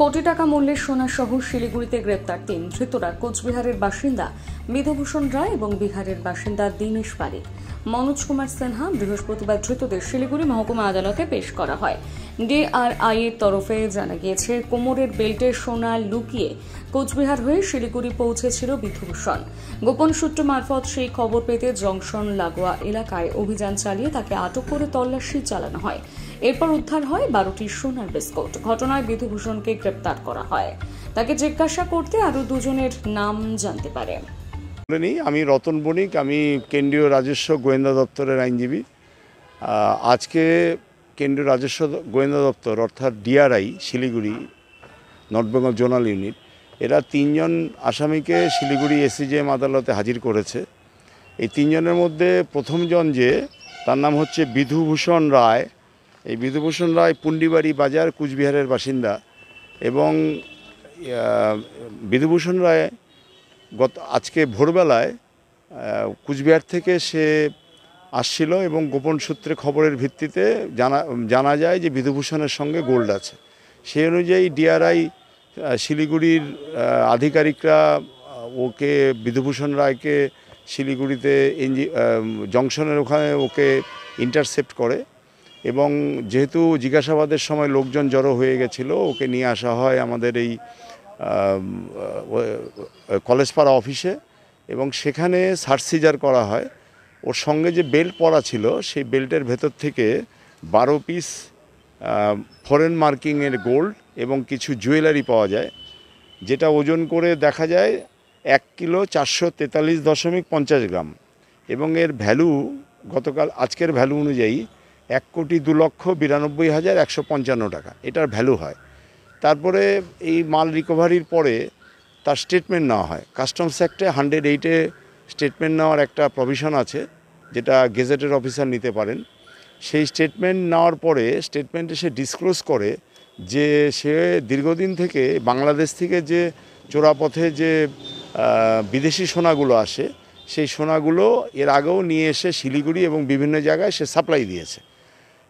কোটি টাকা মূল্যের সহ শিলিগুড়িতে গ্রেপ্তার তিন ধৃতরা কোচবিহারের বাসিন্দা বিধভূষণ রায় এবং বিহারের বাসিন্দা দীনেশ পারিক মনোজ কুমার সিনহা বৃহস্পতিবার ধৃতদের শিলিগুড়ি মহকুমা আদালতে পেশ করা হয় ডিআরআই এর তরফে জানা গিয়েছে কোমরের বেল্টে সোনা লুকিয়ে কোচবিহার হয়ে শিলিগুড়ি পৌঁছেছিল বিধুভূষণ গোপন সূত্র মারফত সেই খবর পেতে জংশন লাগোয়া এলাকায় অভিযান চালিয়ে তাকে আটক করে তল্লাশি চালানো হয় এরপর উদ্ধার হয় বারোটি সোনার বিস্কুট ঘটনায় বিধুভূষণকে গ্রেপ্তার করা হয় তাকে জিজ্ঞাসা করতে আরও দুজনের নাম জানতে পারে নেই আমি রতন বণিক আমি কেন্দ্রীয় রাজস্ব গোয়েন্দা দপ্তরের আইনজীবী আজকে কেন্দ্রীয় রাজস্ব গোয়েন্দা দপ্তর অর্থাৎ DRI Siliguri north Bengal zonal unit এরা তিনজন আসামিকে শিলিগুড়ি এসিজেএম আদালতে হাজির করেছে এই তিনজনের মধ্যে প্রথমজন যে তার নাম হচ্ছে বিধুভূষণ রায় এই বিধুভূষণ রায় পুন্ডিবাড়ি বাজার কুচবিহারের বাসিন্দা এবং বিধুভূষণ রায় গত আজকে ভোরবেলায় কুচবিহার থেকে সে আসছিল এবং গোপন সূত্রে খবরের ভিত্তিতে জানা জানা যায় যে বিধুভূষণের সঙ্গে গোল্ড আছে সেই অনুযায়ী ডিআরআই শিলিগুড়ির আধিকারিকরা ওকে বিধুভূষণ রায়কে শিলিগুড়িতে এনজি জংশনের ওখানে ওকে ইন্টারসেপ্ট করে এবং যেহেতু জিজ্ঞাসাবাদের সময় লোকজন জড়ো হয়ে গেছিল ওকে নিয়ে আসা হয় আমাদের এই কলেজপাড়া অফিসে এবং সেখানে সার্সিজার করা হয় ওর সঙ্গে যে বেল্ট পরা ছিল সেই বেল্টের ভেতর থেকে বারো পিস ফরেন মার্কিংয়ের গোল্ড এবং কিছু জুয়েলারি পাওয়া যায় যেটা ওজন করে দেখা যায় এক কিলো চারশো তেতাল্লিশ দশমিক পঞ্চাশ গ্রাম এবং এর ভ্যালু গতকাল আজকের ভ্যালু অনুযায়ী এক কোটি দু লক্ষ বিরানব্বই হাজার একশো পঞ্চান্ন টাকা এটার ভ্যালু হয় তারপরে এই মাল রিকভারির পরে তার স্টেটমেন্ট নেওয়া হয় কাস্টমস অ্যাক্টে হান্ড্রেড এইটে স্টেটমেন্ট নেওয়ার একটা প্রভিশন আছে যেটা গেজেটের অফিসার নিতে পারেন সেই স্টেটমেন্ট নেওয়ার পরে স্টেটমেন্টে সে ডিসক্লোজ করে যে সে দীর্ঘদিন থেকে বাংলাদেশ থেকে যে চোরাপথে যে বিদেশি সোনাগুলো আসে সেই সোনাগুলো এর আগেও নিয়ে এসে শিলিগুড়ি এবং বিভিন্ন জায়গায় সে সাপ্লাই দিয়েছে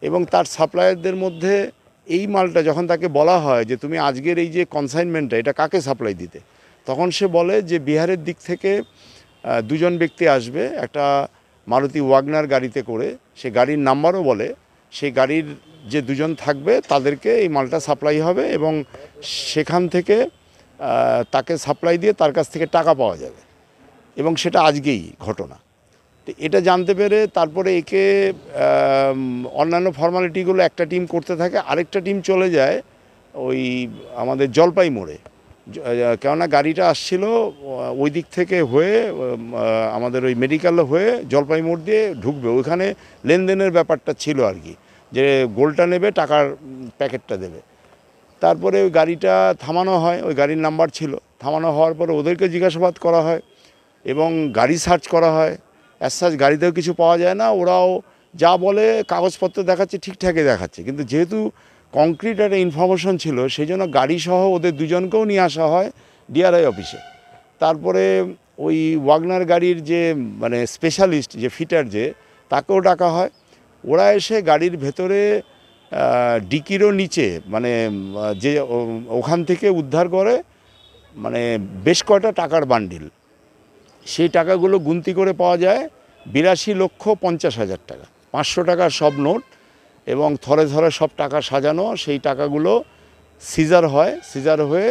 এবং তার সাপ্লায়ারদের মধ্যে এই মালটা যখন তাকে বলা হয় যে তুমি আজকের এই যে কনসাইনমেন্টটা এটা কাকে সাপ্লাই দিতে তখন সে বলে যে বিহারের দিক থেকে দুজন ব্যক্তি আসবে একটা মারুতি ওয়াগনার গাড়িতে করে সে গাড়ির নাম্বারও বলে সেই গাড়ির যে দুজন থাকবে তাদেরকে এই মালটা সাপ্লাই হবে এবং সেখান থেকে তাকে সাপ্লাই দিয়ে তার কাছ থেকে টাকা পাওয়া যাবে এবং সেটা আজকেই ঘটনা তো এটা জানতে পেরে তারপরে একে অন্যান্য ফর্মালিটিগুলো একটা টিম করতে থাকে আরেকটা টিম চলে যায় ওই আমাদের জলপাই মোড়ে কেননা গাড়িটা আসছিল ওই দিক থেকে হয়ে আমাদের ওই মেডিকেল হয়ে জলপাই মোড় দিয়ে ঢুকবে ওইখানে লেনদেনের ব্যাপারটা ছিল আর কি যে গোলটা নেবে টাকার প্যাকেটটা দেবে তারপরে ওই গাড়িটা থামানো হয় ওই গাড়ির নাম্বার ছিল থামানো হওয়ার পরে ওদেরকে জিজ্ঞাসাবাদ করা হয় এবং গাড়ি সার্চ করা হয় অ্যাসাজ গাড়িতেও কিছু পাওয়া যায় না ওরাও যা বলে কাগজপত্র দেখাচ্ছে ঠিকঠাকই দেখাচ্ছে কিন্তু যেহেতু কংক্রিট একটা ইনফরমেশন ছিল সেই জন্য গাড়িসহ ওদের দুজনকেও নিয়ে আসা হয় ডিআরআই অফিসে তারপরে ওই ওয়াগনার গাড়ির যে মানে স্পেশালিস্ট যে ফিটার যে তাকেও ডাকা হয় ওরা এসে গাড়ির ভেতরে ডিকিরও নিচে মানে যে ওখান থেকে উদ্ধার করে মানে বেশ কয়টা টাকার বান্ডিল সেই টাকাগুলো গুনতি করে পাওয়া যায় বিরাশি লক্ষ পঞ্চাশ হাজার টাকা পাঁচশো টাকার সব নোট এবং থরে ধরে সব টাকা সাজানো সেই টাকাগুলো সিজার হয় সিজার হয়ে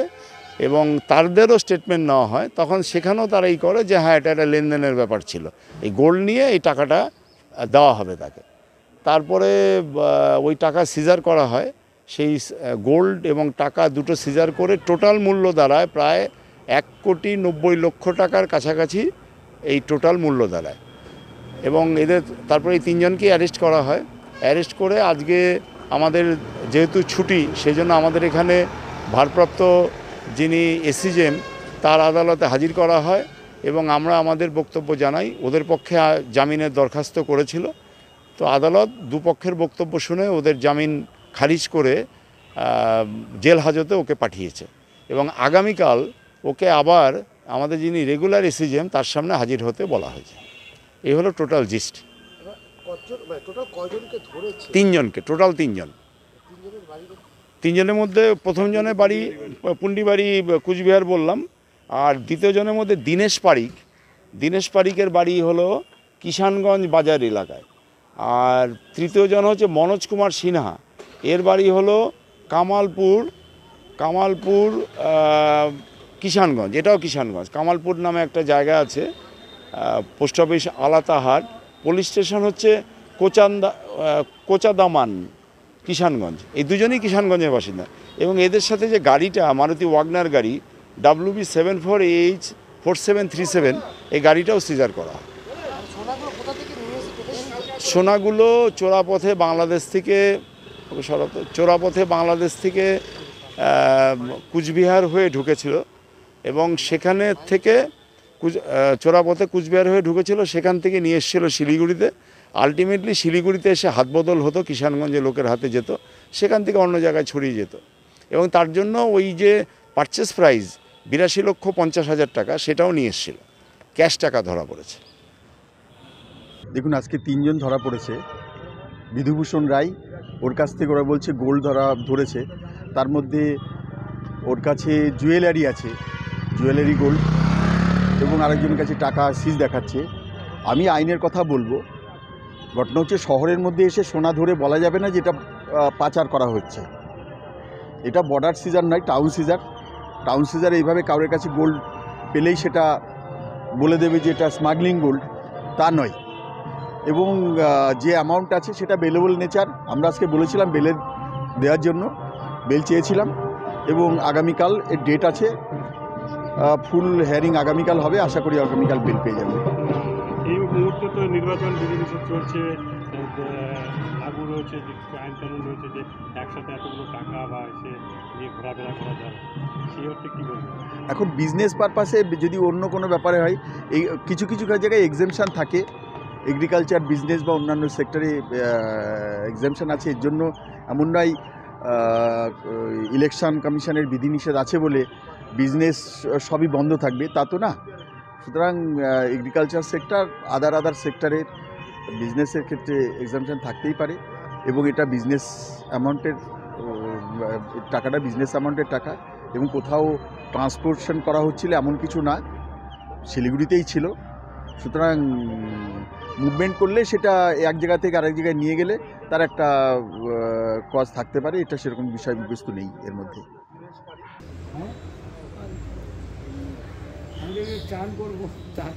এবং তারদেরও স্টেটমেন্ট নেওয়া হয় তখন সেখানেও তারা এই করে যে হ্যাঁ এটা একটা লেনদেনের ব্যাপার ছিল এই গোল্ড নিয়ে এই টাকাটা দেওয়া হবে তাকে তারপরে ওই টাকা সিজার করা হয় সেই গোল্ড এবং টাকা দুটো সিজার করে টোটাল মূল্য দাঁড়ায় প্রায় এক কোটি নব্বই লক্ষ টাকার কাছাকাছি এই টোটাল মূল্য দাঁড়ায় এবং এদের তারপরে এই তিনজনকেই অ্যারেস্ট করা হয় অ্যারেস্ট করে আজকে আমাদের যেহেতু ছুটি সেই জন্য আমাদের এখানে ভারপ্রাপ্ত যিনি এসিজেন তার আদালতে হাজির করা হয় এবং আমরা আমাদের বক্তব্য জানাই ওদের পক্ষে জামিনের দরখাস্ত করেছিল তো আদালত দুপক্ষের বক্তব্য শুনে ওদের জামিন খারিজ করে জেল হাজতে ওকে পাঠিয়েছে এবং আগামীকাল ওকে আবার আমাদের যিনি রেগুলার এসিজিএম তার সামনে হাজির হতে বলা হয়েছে এই হলো টোটাল জিস্ট মানে তিনজনকে টোটাল তিনজন তিনজনের মধ্যে প্রথমজনের বাড়ি পুন্ডিবাড়ি কুচবিহার বললাম আর দ্বিতীয়জনের মধ্যে দীনেশ পারিক দীনেশ পারিকের বাড়ি হলো কিষানগঞ্জ বাজার এলাকায় আর তৃতীয়জন হচ্ছে মনোজ কুমার সিনহা এর বাড়ি হলো কামালপুর কামালপুর কিষানগঞ্জ এটাও কিষানগঞ্জ কামালপুর নামে একটা জায়গা আছে post office Alatahat police station হচ্ছে কোচান্দা কোচাদামান কিষানগঞ্জ এই দুজনেই কিষানগঞ্জের বাসিন্দা এবং এদের সাথে যে গাড়িটা মারুতি ওয়াগনার গাড়ি B seven four H four seven three seven এই গাড়িটাও সিজার করা সোনাগুলো চোরাপথে বাংলাদেশ থেকে চোরাপথে বাংলাদেশ থেকে কুচবিহার হয়ে ঢুকেছিল এবং সেখানে থেকে কুচ চোরাপথে কুচবিহার হয়ে ঢুকেছিল সেখান থেকে নিয়ে এসেছিলো শিলিগুড়িতে আলটিমেটলি শিলিগুড়িতে এসে হাত বদল হতো কিষানগঞ্জে লোকের হাতে যেত সেখান থেকে অন্য জায়গায় ছড়িয়ে যেত এবং তার জন্য ওই যে পারচেস প্রাইজ বিরাশি লক্ষ পঞ্চাশ হাজার টাকা সেটাও নিয়ে এসেছিল ক্যাশ টাকা ধরা পড়েছে দেখুন আজকে তিনজন ধরা পড়েছে বিধুভূষণ রায় ওর কাছ থেকে ওরা বলছে গোল্ড ধরা ধরেছে তার মধ্যে ওর কাছে জুয়েলারি আছে জুয়েলারি গোল্ড এবং আরেকজনের কাছে টাকা সিজ দেখাচ্ছে আমি আইনের কথা বলবো ঘটনা হচ্ছে শহরের মধ্যে এসে সোনা ধরে বলা যাবে না যেটা পাচার করা হচ্ছে এটা বর্ডার সিজার নয় টাউন সিজার টাউন সিজার এইভাবে কারোর কাছে গোল্ড পেলেই সেটা বলে দেবে যে এটা স্মাগলিং গোল্ড তা নয় এবং যে অ্যামাউন্ট আছে সেটা বেলেবল নেচার আমরা আজকে বলেছিলাম বেলের দেওয়ার জন্য বেল চেয়েছিলাম এবং আগামীকাল এর ডেট আছে ফুল হেয়ারিং আগামীকাল হবে আশা করি আগামীকাল বিল পেয়ে যাবে এই মুহূর্তে তো নির্বাচন চলছে রয়েছে যে আইন কানুন রয়েছে যে একসাথে এতগুলো টাকা বা ঘোরাফেরা করা যাবে এখন বিজনেস পারপাসে যদি অন্য কোনো ব্যাপারে হয় এই কিছু কিছু জায়গায় এক্সেমশান থাকে এগ্রিকালচার বিজনেস বা অন্যান্য সেক্টরে এক্সেমশান আছে এর জন্য এমন নয় ইলেকশন কমিশনের বিধিনিষেধ আছে বলে বিজনেস সবই বন্ধ থাকবে তা তো না সুতরাং এগ্রিকালচার সেক্টর আদার আদার সেক্টরের বিজনেসের ক্ষেত্রে এক্সামশন থাকতেই পারে এবং এটা বিজনেস অ্যামাউন্টের টাকাটা বিজনেস অ্যামাউন্টের টাকা এবং কোথাও ট্রান্সপোর্টেশন করা হচ্ছিল এমন কিছু না শিলিগুড়িতেই ছিল সুতরাং মুভমেন্ট করলে সেটা এক জায়গা থেকে আরেক জায়গায় নিয়ে গেলে তার একটা কজ থাকতে পারে এটা সেরকম বিষয়বস্তু নেই এর মধ্যে চান করবো চান